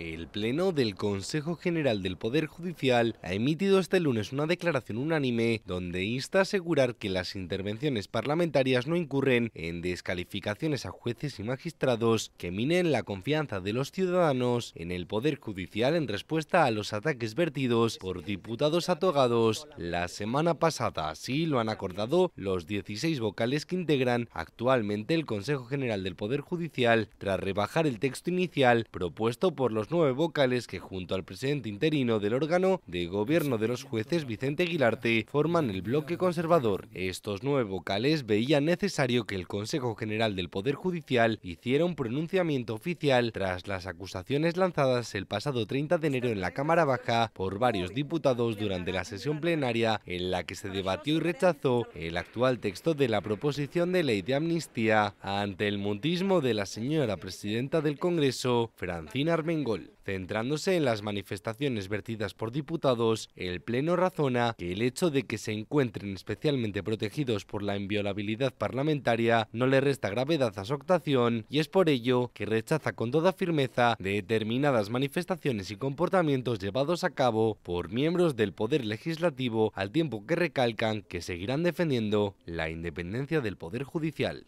El Pleno del Consejo General del Poder Judicial ha emitido este lunes una declaración unánime donde insta a asegurar que las intervenciones parlamentarias no incurren en descalificaciones a jueces y magistrados que minen la confianza de los ciudadanos en el Poder Judicial en respuesta a los ataques vertidos por diputados atogados la semana pasada. Así lo han acordado los 16 vocales que integran actualmente el Consejo General del Poder Judicial tras rebajar el texto inicial propuesto por los nueve vocales que junto al presidente interino del órgano de gobierno de los jueces Vicente Aguilarte forman el bloque conservador. Estos nueve vocales veían necesario que el Consejo General del Poder Judicial hiciera un pronunciamiento oficial tras las acusaciones lanzadas el pasado 30 de enero en la Cámara Baja por varios diputados durante la sesión plenaria en la que se debatió y rechazó el actual texto de la proposición de ley de amnistía ante el mutismo de la señora presidenta del Congreso, Francina Armengol. Centrándose en las manifestaciones vertidas por diputados, el Pleno razona que el hecho de que se encuentren especialmente protegidos por la inviolabilidad parlamentaria no le resta gravedad a su actuación y es por ello que rechaza con toda firmeza determinadas manifestaciones y comportamientos llevados a cabo por miembros del Poder Legislativo al tiempo que recalcan que seguirán defendiendo la independencia del Poder Judicial.